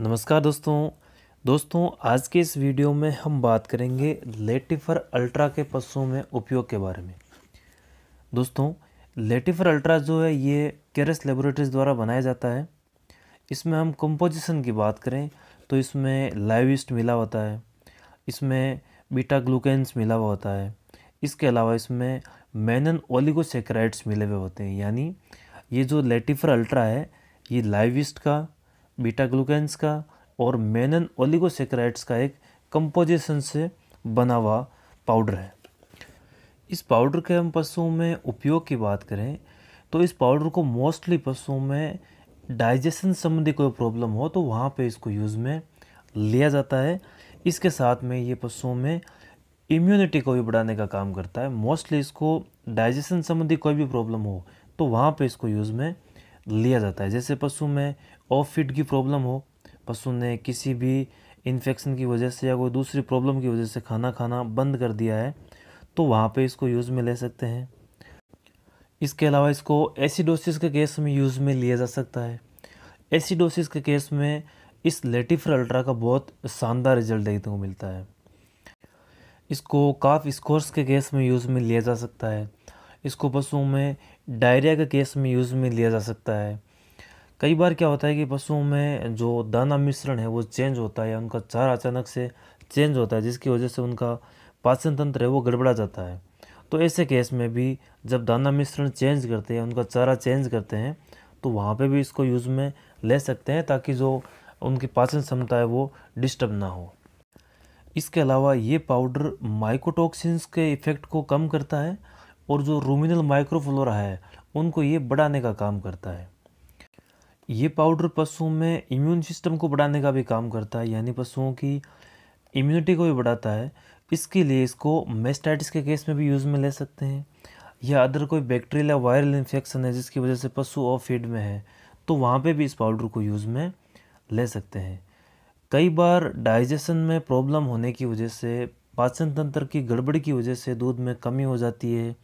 नमस्कार दोस्तों दोस्तों आज के इस वीडियो में हम बात करेंगे लेटिफर अल्ट्रा के पशुओं में उपयोग के बारे में दोस्तों लेटिफर अल्ट्रा जो है ये केरस लेबोरेटरीज द्वारा बनाया जाता है इसमें हम कंपोजिशन की बात करें तो इसमें लाइविस्ट मिला होता है इसमें बीटा ग्लूकेंस मिला हुआ होता है इसके अलावा इसमें मैनन ओलिगोसेक्राइड्स मिले हुए होते हैं यानी ये जो लेटिफर अल्ट्रा है ये लाइविस्ट का बीटा ग्लूकेंस का और मेनन ओलिगोसेक्राइड्स का एक कंपोजिशन से बना हुआ पाउडर है इस पाउडर के हम पशुओं में उपयोग की बात करें तो इस पाउडर को मोस्टली पशुओं में डाइजेशन संबंधी कोई प्रॉब्लम हो तो वहाँ पे इसको यूज़ में लिया जाता है इसके साथ में ये पशुओं में इम्यूनिटी को भी बढ़ाने का काम करता है मोस्टली इसको डाइजेशन संबंधी कोई भी प्रॉब्लम हो तो वहाँ पे इसको यूज़ में लिया जाता है जैसे पशु में ऑफ फिट की प्रॉब्लम हो पशु ने किसी भी इन्फेक्शन की वजह से या कोई दूसरी प्रॉब्लम की वजह से खाना खाना बंद कर दिया है तो वहाँ पे इसको यूज़ में ले सकते हैं इसके अलावा इसको एसिडोसिस के केस में यूज़ में लिया जा सकता है एसिडोसिस के केस में इस लेटिफर अल्ट्रा का बहुत शानदार रिजल्ट देखने को मिलता है इसको काफ स्कोर्स के केस में यूज़ में लिया जा सकता है इसको पशुओं में डायरिया के केस में यूज़ में लिया जा सकता है कई बार क्या होता है कि पशुओं में जो दाना मिश्रण है वो चेंज होता है उनका चारा अचानक से चेंज होता है जिसकी वजह से उनका पाचन तंत्र है वो गड़बड़ा जाता है तो ऐसे केस में भी जब दाना मिश्रण चेंज करते हैं उनका चारा चेंज करते हैं तो वहाँ पे भी इसको यूज़ में ले सकते हैं ताकि जो उनकी पाचन क्षमता है वो डिस्टर्ब ना हो इसके अलावा ये पाउडर माइकोटॉक्सिन्स के इफ़ेक्ट को कम करता है और जो रूमिनल माइक्रोफ्लोरा है उनको ये बढ़ाने का काम करता है ये पाउडर पशुओं में इम्यून सिस्टम को बढ़ाने का भी काम करता है यानी पशुओं की इम्यूनिटी को भी बढ़ाता है इसके लिए इसको मेस्टाइटिस के केस में भी यूज़ में ले सकते हैं या अदर कोई बैक्टीरिया वायरल इन्फेक्शन है जिसकी वजह से पशु और फीड में है तो वहाँ पे भी इस पाउडर को यूज़ में ले सकते हैं कई बार डाइजेशन में प्रॉब्लम होने की वजह से पाचन तंत्र की गड़बड़ी की वजह से दूध में कमी हो जाती है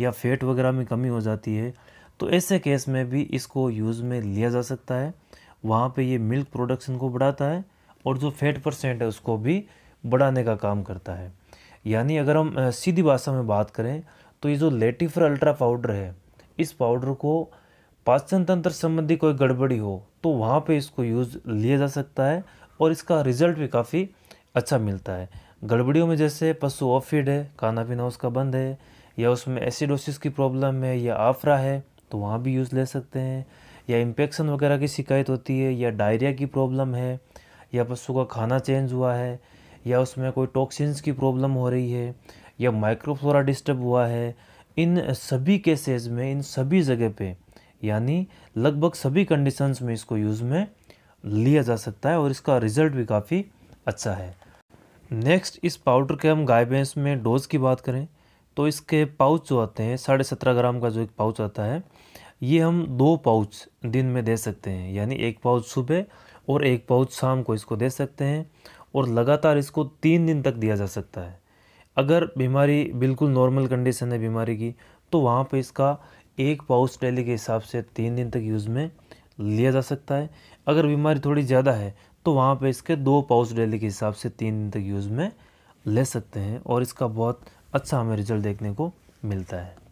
या फैट वगैरह में कमी हो जाती है तो ऐसे केस में भी इसको यूज़ में लिया जा सकता है वहाँ पे ये मिल्क प्रोडक्शन को बढ़ाता है और जो फेट परसेंट है उसको भी बढ़ाने का काम करता है यानी अगर हम सीधी भाषा में बात करें तो ये जो लेटिफर अल्ट्रा पाउडर है इस पाउडर को पाचन तंत्र संबंधी कोई गड़बड़ी हो तो वहाँ पे इसको यूज़ लिया जा सकता है और इसका रिज़ल्ट भी काफ़ी अच्छा मिलता है गड़बड़ियों में जैसे पशु ऑफ फीड है खाना पीना उसका बंद है या उसमें एसिडोसिस की प्रॉब्लम है या आफरा है तो वहाँ भी यूज़ ले सकते हैं या इंफेक्शन वगैरह की शिकायत होती है या डायरिया की प्रॉब्लम है या पशु का खाना चेंज हुआ है या उसमें कोई टॉक्सिन्स की प्रॉब्लम हो रही है या माइक्रोफ्लोरा डिस्टर्ब हुआ है इन सभी केसेस में इन सभी जगह पे यानी लगभग सभी कंडीशंस में इसको यूज़ में लिया जा सकता है और इसका रिज़ल्ट भी काफ़ी अच्छा है नेक्स्ट इस पाउडर के हम गाय भैंस में डोज़ की बात करें तो इसके पाउच जो आते हैं साढ़े सत्रह ग्राम का जो एक पाउच आता है ये हम दो पाउच दिन में दे सकते हैं यानी एक पाउच सुबह और एक पाउच शाम को इसको दे सकते हैं और लगातार इसको तीन दिन तक दिया जा सकता है अगर बीमारी बिल्कुल नॉर्मल कंडीशन है बीमारी की तो वहाँ पर इसका एक पाउच डेली के हिसाब से तीन दिन तक यूज़ में लिया जा सकता है अगर बीमारी थोड़ी ज़्यादा है तो वहाँ पे इसके दो पाउच डेली के हिसाब से तीन दिन तक यूज़ में ले सकते हैं और इसका बहुत अच्छा हमें रिजल्ट देखने को मिलता है